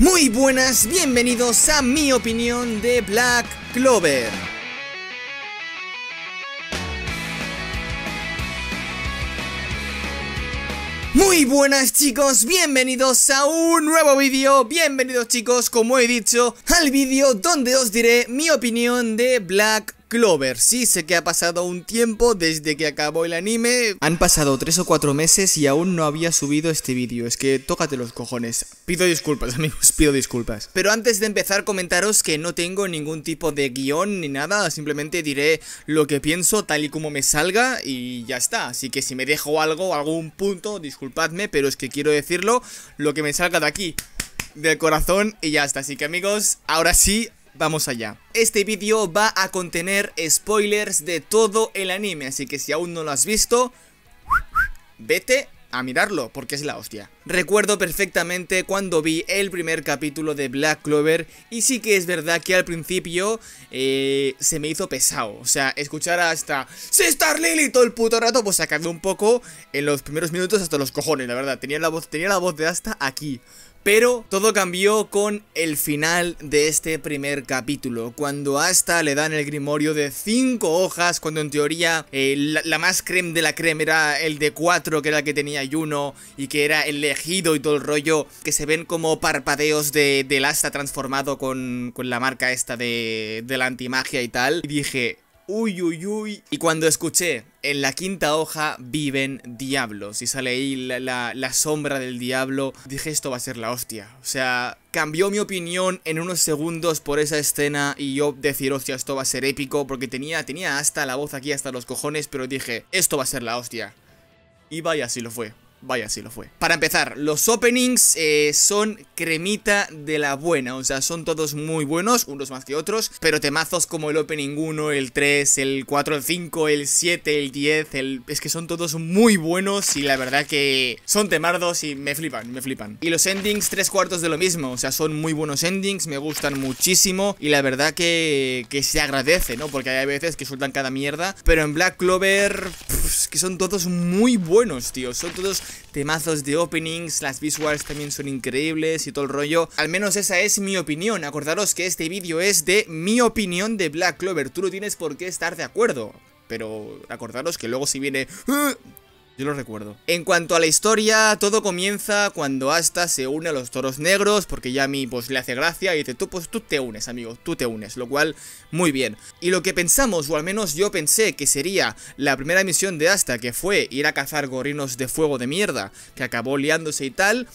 Muy buenas, bienvenidos a mi opinión de Black Clover. Muy buenas chicos, bienvenidos a un nuevo vídeo, bienvenidos chicos, como he dicho, al vídeo donde os diré mi opinión de Black Clover. Sí, sé que ha pasado un tiempo desde que acabó el anime. Han pasado tres o cuatro meses y aún no había subido este vídeo. Es que tócate los cojones. Pido disculpas, amigos, pido disculpas. Pero antes de empezar, comentaros que no tengo ningún tipo de guión ni nada. Simplemente diré lo que pienso tal y como me salga y ya está. Así que si me dejo algo, algún punto, disculpadme, pero es que quiero decirlo lo que me salga de aquí del corazón y ya está. Así que amigos, ahora sí, vamos allá. Este vídeo va a contener spoilers de todo el anime, así que si aún no lo has visto, vete a mirarlo, porque es la hostia. Recuerdo perfectamente cuando vi el primer capítulo de Black Clover y sí que es verdad que al principio eh, se me hizo pesado. O sea, escuchar hasta Star Lily todo el puto rato, pues se un poco en los primeros minutos hasta los cojones, la verdad. Tenía la voz, tenía la voz de hasta aquí. Pero todo cambió con el final de este primer capítulo, cuando hasta le dan el grimorio de cinco hojas, cuando en teoría eh, la, más creme de la creme era el de 4, que era el que tenía Yuno, y que era el elegido y todo el rollo, que se ven como parpadeos de, del asta transformado con, la marca esta de, de la antimagia y tal. Y dije, Uy, uy, uy. Y cuando escuché, en la quinta hoja viven diablos. Y sale ahí la, sombra del diablo. Dije, esto va a ser la hostia. O sea, cambió mi opinión en unos segundos por esa escena. Y yo decir, hostia, esto va a ser épico. Porque tenía, tenía hasta la voz aquí, hasta los cojones. Pero dije, esto va a ser la hostia. Y vaya, si lo fue. Vaya, sí lo fue. Para empezar, los openings eh, son cremita de la buena, o sea, son todos muy buenos, unos más que otros, pero temazos como el opening 1, el 3, el 4, el 5, el 7, el 10, el... es que son todos muy buenos y la verdad que son temardos y me flipan, me flipan. Y los endings, tres cuartos de lo mismo, o sea, son muy buenos endings, me gustan muchísimo y la verdad que, se agradece, ¿no? Porque hay veces que sueltan cada mierda, pero en Black Clover que son todos muy buenos, tío. Son todos temazos de openings, las visuals también son increíbles y todo el rollo. Al menos esa es mi opinión. Acordaros que este vídeo es de mi opinión de Black Clover. Tú no tienes por qué estar de acuerdo. Pero acordaros que luego si viene... Eh, yo lo recuerdo. En cuanto a la historia, todo comienza cuando Asta se une a los toros negros, porque ya Yami pues le hace gracia y dice, tú pues tú te unes, amigo, tú te unes, lo cual muy bien. Y lo que pensamos, o al menos yo pensé que sería la primera misión de Asta, que fue ir a cazar gorrinos de fuego de mierda, que acabó liándose y tal,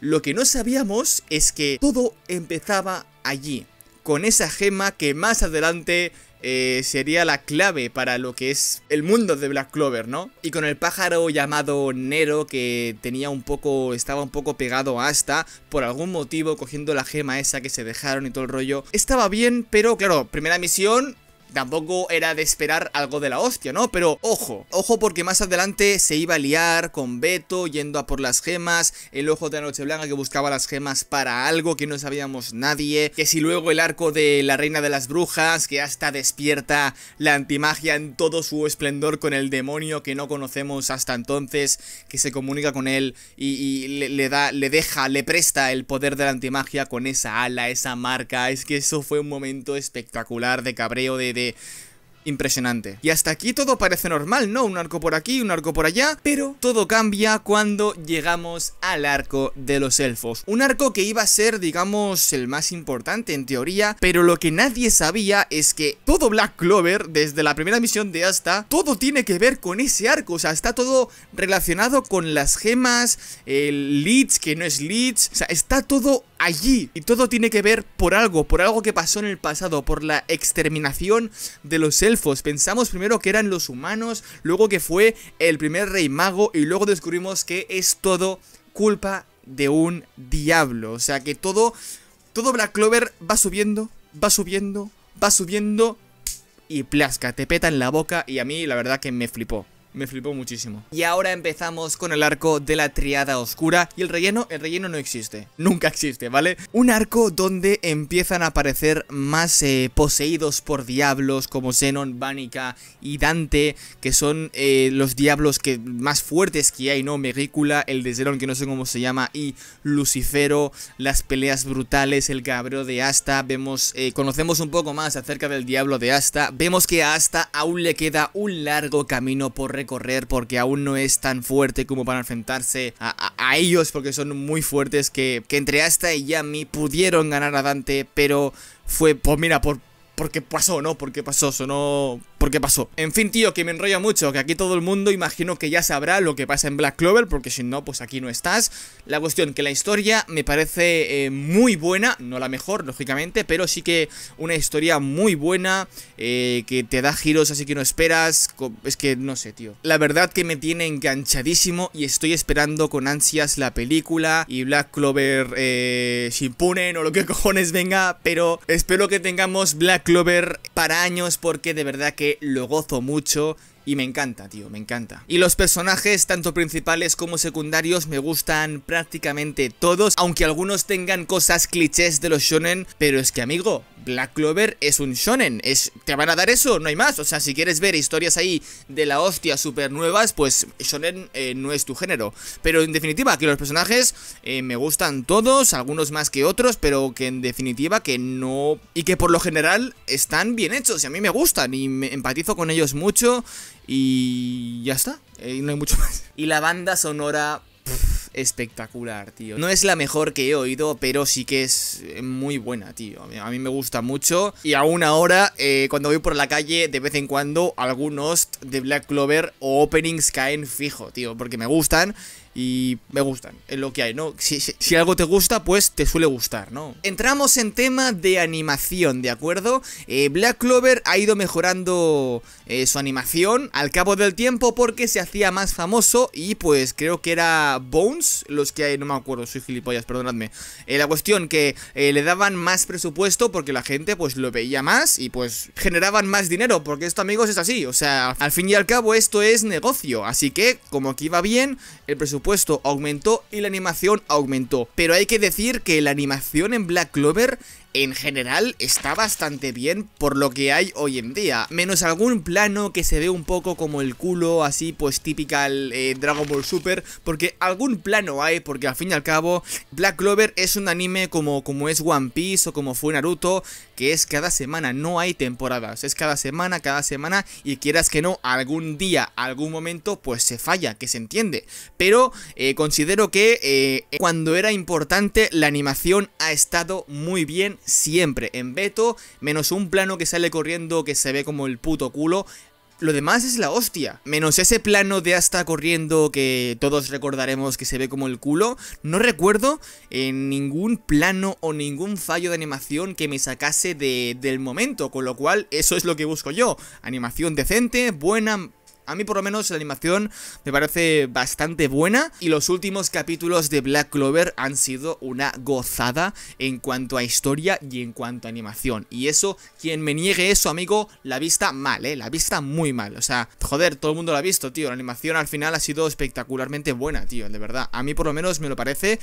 lo que no sabíamos es que todo empezaba allí, con esa gema que más adelante eh, sería la clave para lo que es el mundo de Black Clover, ¿no? Y con el pájaro llamado Nero que tenía un poco, estaba un poco pegado a por algún motivo cogiendo la gema esa que se dejaron y todo el rollo, estaba bien, pero claro, primera misión, Tampoco era de esperar algo de la hostia, ¿no? Pero ojo, ojo porque más adelante se iba a liar con Beto yendo a por las gemas, el ojo de la noche blanca que buscaba las gemas para algo que no sabíamos nadie, que si luego el arco de la reina de las brujas, que hasta despierta la antimagia en todo su esplendor con el demonio que no conocemos hasta entonces, que se comunica con él y, le, da, le deja, le presta el poder de la antimagia con esa ala, esa marca, es que eso fue un momento espectacular de cabreo, de, で、impresionante. Y hasta aquí todo parece normal, ¿no? Un arco por aquí, un arco por allá, pero todo cambia cuando llegamos al arco de los elfos. Un arco que iba a ser, digamos, el más importante en teoría, pero lo que nadie sabía es que todo Black Clover, desde la primera misión de Asta, todo tiene que ver con ese arco, o sea, está todo relacionado con las gemas, el Leeds, que no es Leeds, o sea, está todo allí y todo tiene que ver por algo, por algo que pasó en el pasado, por la exterminación de los elfos elfos. Pensamos primero que eran los humanos, luego que fue el primer rey mago y luego descubrimos que es todo culpa de un diablo. O sea que todo, todo Black Clover va subiendo, va subiendo, va subiendo y plasca, te peta en la boca y a mí la verdad que me flipó me flipó muchísimo. Y ahora empezamos con el arco de la triada oscura y el relleno, el relleno no existe, nunca existe, ¿vale? Un arco donde empiezan a aparecer más eh, poseídos por diablos como Xenon, Vanica y Dante, que son eh, los diablos que más fuertes que hay, ¿no? Mericula el de Zeron que no sé cómo se llama y Lucifero, las peleas brutales, el cabreo de Asta, vemos, eh, conocemos un poco más acerca del diablo de Asta, vemos que a Asta aún le queda un largo camino por recorrer correr porque aún no es tan fuerte como para enfrentarse a, ellos porque son muy fuertes que, entre Asta y Yami pudieron ganar a Dante, pero fue, pues mira, por, porque pasó, ¿no? Porque pasó, sonó ¿Por qué pasó. En fin, tío, que me enrolla mucho, que aquí todo el mundo imagino que ya sabrá lo que pasa en Black Clover, porque si no, pues aquí no estás. La cuestión que la historia me parece eh, muy buena, no la mejor, lógicamente, pero sí que una historia muy buena, eh, que te da giros así que no esperas, es que no sé, tío. La verdad que me tiene enganchadísimo y estoy esperando con ansias la película y Black Clover eh, punen o lo que cojones venga, pero espero que tengamos Black Clover para años porque de verdad que lo gozo mucho y me encanta, tío, me encanta. Y los personajes, tanto principales como secundarios, me gustan prácticamente todos, aunque algunos tengan cosas clichés de los shonen, pero es que, amigo, Black Clover es un shonen, es, te van a dar eso, no hay más, o sea, si quieres ver historias ahí de la hostia super nuevas, pues shonen eh, no es tu género, pero en definitiva, que los personajes eh, me gustan todos, algunos más que otros, pero que en definitiva que no, y que por lo general están bien hechos, y a mí me gustan, y me empatizo con ellos mucho, y ya está, eh, no hay mucho más. Y la banda sonora espectacular, tío. No es la mejor que he oído, pero sí que es eh, muy buena, tío. A mí me gusta mucho. Y aún ahora, eh, cuando voy por la calle, de vez en cuando, algunos de Black Clover o openings caen fijo, tío, porque me gustan y me gustan, es lo que hay, ¿no? Si, si, algo te gusta, pues te suele gustar, ¿no? Entramos en tema de animación, ¿de acuerdo? Eh, Black Clover ha ido mejorando eh, su animación al cabo del tiempo porque se hacía más famoso y pues creo que era Bones, los que hay, no me acuerdo, soy gilipollas, perdonadme. Eh, la cuestión que le daban más presupuesto porque la gente pues lo veía más y pues generaban más dinero, porque esto amigos es así, o sea, al fin y al cabo esto es negocio, así que como aquí va bien, el presupuesto aumentó y la animación aumentó. Pero hay que decir que la animación en Black Clover en general está bastante bien por lo que hay hoy en día. Menos algún plano que se ve un poco como el culo, así pues típica al eh, Dragon Ball Super, porque algún plano hay, porque al fin y al cabo Black Clover es un anime como, como es One Piece o como fue Naruto, que es cada semana, no hay temporadas, es cada semana, cada semana y quieras que no, algún día, algún momento, pues se falla, que se entiende. Pero eh, considero que eh, cuando era importante la animación ha estado muy bien siempre. En Beto, menos un plano que sale corriendo que se ve como el puto culo, lo demás es la hostia. Menos ese plano de hasta corriendo que todos recordaremos que se ve como el culo. No recuerdo en eh, ningún plano o ningún fallo de animación que me sacase de, del momento. Con lo cual, eso es lo que busco yo. Animación decente, buena, a mí por lo menos la animación me parece bastante buena y los últimos capítulos de Black Clover han sido una gozada en cuanto a historia y en cuanto a animación. Y eso, quien me niegue eso, amigo, la vista mal, ¿eh? La vista muy mal. O sea, joder, todo el mundo lo ha visto, tío. La animación al final ha sido espectacularmente buena, tío, de verdad. A mí por lo menos me lo parece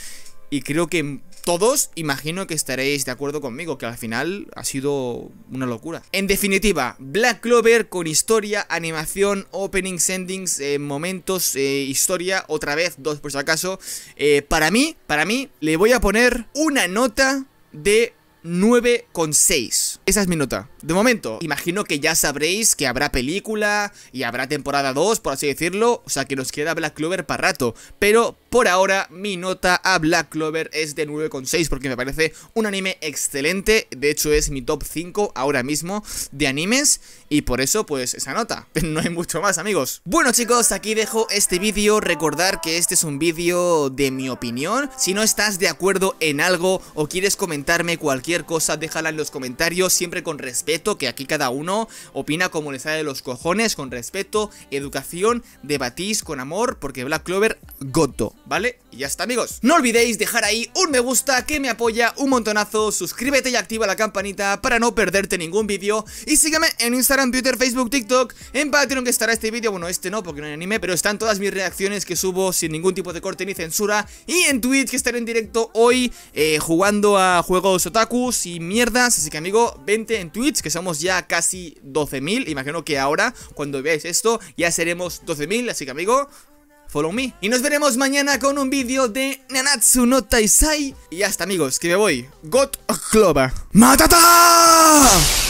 y creo que todos imagino que estaréis de acuerdo conmigo, que al final ha sido una locura. En definitiva, Black Clover con historia, animación, openings, endings, eh, momentos, eh, historia, otra vez, dos por si acaso. Eh, para mí, para mí, le voy a poner una nota de 9,6. Esa es mi nota. De momento, imagino que ya sabréis que habrá película y habrá temporada 2, por así decirlo. O sea que nos queda Black Clover para rato. Pero por ahora, mi nota a Black Clover es de 9,6 porque me parece un anime excelente. De hecho, es mi top 5 ahora mismo de animes y por eso, pues, esa nota. No hay mucho más, amigos. Bueno, chicos, aquí dejo este vídeo. Recordar que este es un vídeo de mi opinión. Si no estás de acuerdo en algo o quieres comentarme cualquier cosa, déjala en los comentarios, siempre con respeto, que aquí cada uno opina como le sale de los cojones, con respeto, educación, debatís con amor, porque Black Clover, goto. ¿vale? Y ya está amigos No olvidéis dejar ahí un me gusta que me apoya un montonazo Suscríbete y activa la campanita para no perderte ningún vídeo Y sígueme en Instagram, Twitter, Facebook, TikTok En Patreon que estará este vídeo, bueno este no porque no hay anime Pero están todas mis reacciones que subo sin ningún tipo de corte ni censura Y en Twitch que estaré en directo hoy eh, jugando a juegos otakus y mierdas Así que amigo, vente en Twitch que somos ya casi 12.000 Imagino que ahora cuando veáis esto ya seremos 12.000 Así que amigo, Follow Me. Y nos veremos mañana con un vídeo de Nanatsu no Taisai. Y hasta amigos, que me voy. God Clover. ¡Matata!